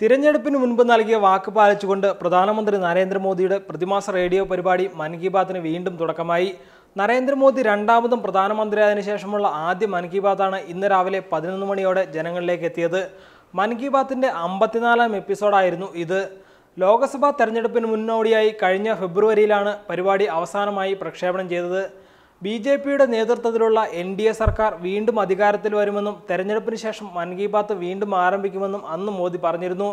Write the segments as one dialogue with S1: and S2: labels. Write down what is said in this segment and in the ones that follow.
S1: തിരഞ്ഞെടുപ്പിന് മുൻപ് നൽകിയ വാക്ക് പാലിച്ചുകൊണ്ട് പ്രധാനമന്ത്രി നരേന്ദ്രമോദിയുടെ പ്രതിമാസ റേഡിയോ പരിപാടി മൻ കി ബാത്തിന് വീണ്ടും തുടക്കമായി നരേന്ദ്രമോദി രണ്ടാമതും പ്രധാനമന്ത്രിയായതിനു ശേഷമുള്ള ആദ്യ മൻ കി ബാത്താണ് ഇന്ന് രാവിലെ പതിനൊന്ന് മണിയോടെ ജനങ്ങളിലേക്ക് എത്തിയത് മൻ കി ബാത്തിൻ്റെ അമ്പത്തിനാലാം എപ്പിസോഡായിരുന്നു ഇത് ലോക്സഭാ തെരഞ്ഞെടുപ്പിന് മുന്നോടിയായി കഴിഞ്ഞ ഫെബ്രുവരിയിലാണ് പരിപാടി അവസാനമായി പ്രക്ഷേപണം ചെയ്തത് बीजेपी യുടെ നേതൃത്വത്തിലുള്ള എൻഡിഎ സർക്കാർ വീണ്ടും അധികാരത്തിൽ വരുമെന്നും തിരഞ്ഞെടുപ്പിനു ശേഷം മൻകിബാത്ത് വീണ്ടും ആരംഭിക്കുമെന്നും അന്ന് മോദി പറഞ്ഞിരുന്നു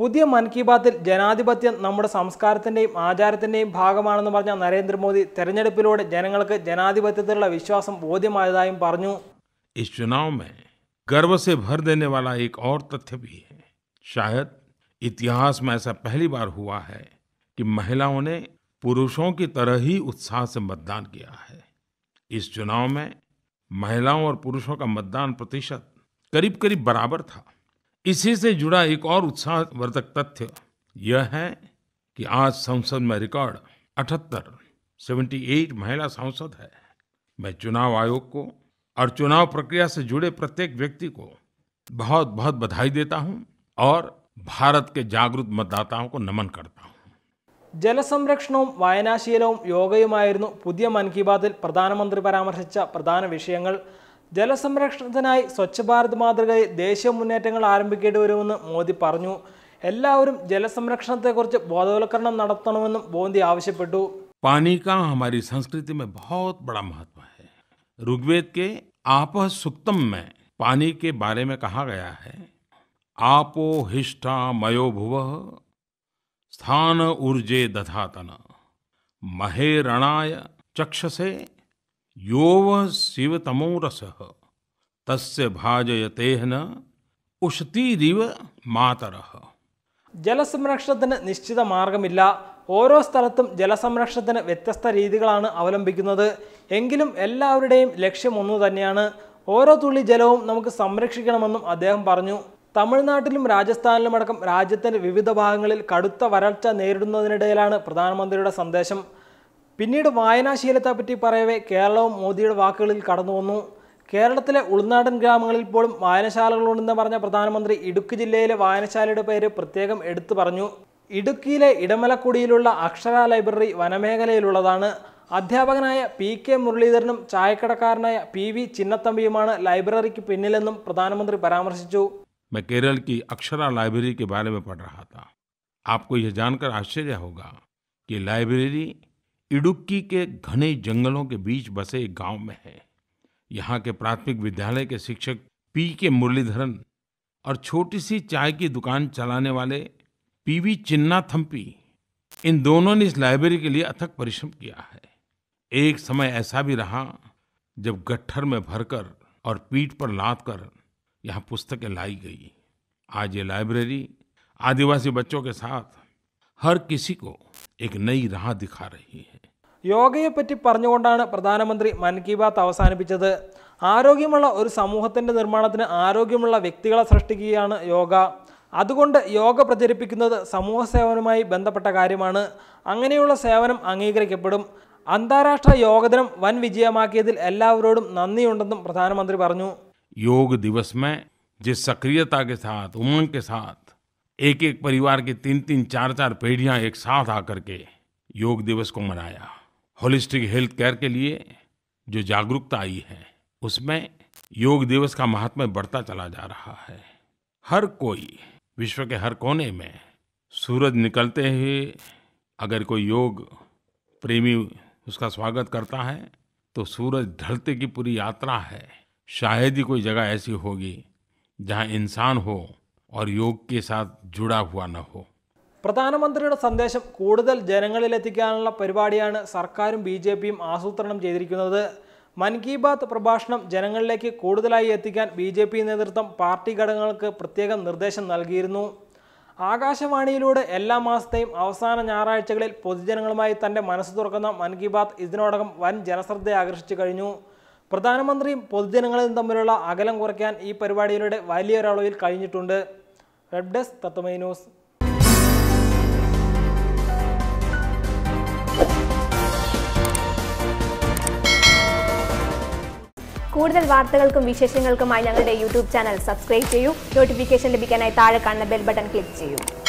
S1: പുതിയ മൻകിബാത്തിൽ ജനാധിപത്യം നമ്മുടെ സംസ്കാരത്തിന്റെ ആധാരത്തന്നെ ഭാഗമാണെന്ന് പറഞ്ഞ നരേന്ദ്ര മോദി തിരഞ്ഞെടുപ്പിലൂടെ ജനങ്ങൾക്ക് ജനാധിപത്യത്തുള്ള വിശ്വാസം ഓടിയമായதையும் പറഞ്ഞു
S2: ഇ슈നാവ് മേ गर्व से भर देने वाला एक और तथ्य भी है शायद इतिहास में ऐसा पहली बार हुआ है कि महिलाओं ने पुरुषों की तरह ही उत्साह से मतदान किया है इस चुनाव में महिलाओं और पुरुषों का मतदान प्रतिशत करीब करीब बराबर था इसी से जुड़ा एक और उत्साहवर्धक तथ्य यह है कि आज संसद में रिकॉर्ड अठहत्तर 78 महिला सांसद है मैं चुनाव आयोग को और चुनाव प्रक्रिया से जुड़े प्रत्येक व्यक्ति को बहुत बहुत बधाई देता हूं और भारत के जागरूक मतदाताओं को नमन करता हूं
S1: ജലസംരക്ഷണവും വായനാശീലവും യോഗയുമായിരുന്നു പുതിയ മൻ കി ബാത്തിൽ പ്രധാനമന്ത്രി പരാമർശിച്ച പ്രധാന വിഷയങ്ങൾ ജലസംരക്ഷണത്തിനായി സ്വച്ഛ ഭാരത് മാതൃകയിൽ ദേശീയ മുന്നേറ്റങ്ങൾ ആരംഭിക്കേണ്ടി വരുമെന്ന് മോദി പറഞ്ഞു എല്ലാവരും ജലസംരക്ഷണത്തെക്കുറിച്ച് ബോധവൽക്കരണം നടത്തണമെന്നും ബോന്തി ആവശ്യപ്പെട്ടു
S2: പാനി കാ ഹമാരി സംസ്കൃതി മേ ബഹുത് ബഡാ മഹത്വ ഹൈ കെ ആപ സുക്തം മേ പാനി കെ ബാരെ മേ കഹാ ഗയാ ഹൈ ആപോ ഹിഷ്ഠാ മയോ ഭുവ സ്ഥാന ऊर्जे दधातन महेरणाय चक्षसे योव शिव तमोरस तस्य भाजयतेहन ഉഷതീരിവ മാതറഹ
S1: ജലസംരക്ഷണത്തിന് നിശ്ചിത മാർഗമില്ല ഓരോ സ്ഥലത്തും ജലസംരക്ഷണത്തിന് വ്യത്യസ്ത രീതികളാണ് അവലംബിക്കുന്നത് എങ്കിലും എല്ലാവരുടെയും ലക്ഷ്യം ഒന്നു തന്നെയാണ് ഓരോ തുള്ളി ജലവും നമുക്ക് സംരക്ഷിക്കണമെന്നും അദ്ദേഹം പറഞ്ഞു തമിഴ്നാട്ടിലും രാജസ്ഥാനിലും അടക്കം രാജ്യത്തിൻ്റെ വിവിധ ഭാഗങ്ങളിൽ കടുത്ത വരൾച്ച നേരിടുന്നതിനിടയിലാണ് പ്രധാനമന്ത്രിയുടെ സന്ദേശം പിന്നീട് വായനാശീലത്തെപ്പറ്റി പറയവേ കേരളവും മോദിയുടെ വാക്കുകളിൽ കടന്നു വന്നു കേരളത്തിലെ ഉൾനാടൻ ഗ്രാമങ്ങളിൽ പോലും വായനശാലകളുണ്ടെന്ന് പറഞ്ഞ പ്രധാനമന്ത്രി ഇടുക്കി ജില്ലയിലെ വായനശാലയുടെ പേര് പ്രത്യേകം എടുത്തു പറഞ്ഞു ഇടുക്കിയിലെ ഇടമലക്കുടിയിലുള്ള അക്ഷര ലൈബ്രറി വനമേഖലയിലുള്ളതാണ് അധ്യാപകനായ പി കെ മുരളീധരനും ചായക്കടക്കാരനായ പി വി ചിന്നത്തമ്പിയുമാണ് ലൈബ്രറിക്ക് പിന്നിലെന്നും പ്രധാനമന്ത്രി പരാമർശിച്ചു
S2: मैं केरल की अक्षरा लाइब्रेरी के बारे में पढ़ रहा था आपको यह जानकर आश्चर्य होगा कि लाइब्रेरी इडुक्की के घने जंगलों के बीच बसे एक गांव में है यहाँ के प्राथमिक विद्यालय के शिक्षक पी के मुरलीधरन और छोटी सी चाय की दुकान चलाने वाले वी चिन्ना थम्पी इन दोनों ने इस लाइब्रेरी के लिए अथक परिश्रम किया है एक समय ऐसा भी रहा जब गट्ठर में भरकर और पीठ पर लाद कर यहाँ पुस्तकें लाई गई आज ये लाइब्रेरी आदिवासी बच्चों के साथ ഹർ കിസിക്കോ എക് നൈ രാ ദിഖാ രഹി ഹെ
S1: യോഗയെപ്പറ്റി പറഞ്ഞുകൊണ്ടാണ് പ്രധാനമന്ത്രി മൻ കി ബാത്ത് അവസാനിപ്പിച്ചത് ആരോഗ്യമുള്ള ഒരു സമൂഹത്തിൻ്റെ നിർമ്മാണത്തിന് ആരോഗ്യമുള്ള വ്യക്തികളെ സൃഷ്ടിക്കുകയാണ് യോഗ അതുകൊണ്ട് യോഗ പ്രചരിപ്പിക്കുന്നത് സമൂഹ സേവനവുമായി ബന്ധപ്പെട്ട കാര്യമാണ് അങ്ങനെയുള്ള സേവനം അംഗീകരിക്കപ്പെടും അന്താരാഷ്ട്ര യോഗ ദിനം വൻ വിജയമാക്കിയതിൽ എല്ലാവരോടും നന്ദിയുണ്ടെന്നും പ്രധാനമന്ത്രി പറഞ്ഞു
S2: योग दिवस में जिस सक्रियता के साथ उमंग के साथ एक एक परिवार की तीन तीन चार चार पीढ़ियां एक साथ आकर के योग दिवस को मनाया होलिस्टिक हेल्थ केयर के लिए जो जागरूकता आई है उसमें योग दिवस का महात्म्य बढ़ता चला जा रहा है हर कोई विश्व के हर कोने में सूरज निकलते ही अगर कोई योग प्रेमी उसका स्वागत करता है तो सूरज ढलते की पूरी यात्रा है शायद ही कोई जगह ऐसी होगी जहां इंसान हो और योग के साथ जुड़ा हुआ न हो
S1: പ്രധാനമന്ത്രിയുടെ സന്ദേശം കൂടുതൽ ജനങ്ങളിലെത്തിക്കാനുള്ള പരിപാടിയാണ് സർക്കാരും ബി ജെ പിയും ആസൂത്രണം ചെയ്തിരിക്കുന്നത് മൻ കി ബാത്ത് പ്രഭാഷണം ജനങ്ങളിലേക്ക് കൂടുതലായി എത്തിക്കാൻ ബി ജെ പി നേതൃത്വം പാർട്ടി ഘടകങ്ങൾക്ക് പ്രത്യേകം നിർദ്ദേശം നൽകിയിരുന്നു ആകാശവാണിയിലൂടെ എല്ലാ മാസത്തെയും അവസാന ഞായറാഴ്ചകളിൽ പൊതുജനങ്ങളുമായി തൻ്റെ മനസ്സ് തുറക്കുന്ന മൻ കി ബാത്ത് ഇതിനോടകം വൻ ജനശ്രദ്ധ ആകർഷിച്ചു കഴിഞ്ഞു പ്രധാനമന്ത്രിയും പൊതുജനങ്ങളും തമ്മിലുള്ള അകലം കുറയ്ക്കാൻ ഈ പരിപാടിയിലൂടെ വലിയൊരളവിൽ കഴിഞ്ഞിട്ടുണ്ട് വെബ് ഡെസ്ക് തത്തമൈ ന്യൂസ് കൂടുതൽ വാർത്തകൾക്കും ഞങ്ങളുടെ യൂട്യൂബ് ചാനൽ സബ്സ്ക്രൈബ് ചെയ്യൂ നോട്ടിഫിക്കേഷൻ ലഭിക്കാനായി താഴെ കാണുന്ന ബെൽ ബട്ടൺ ക്ലിക്ക് ചെയ്യൂ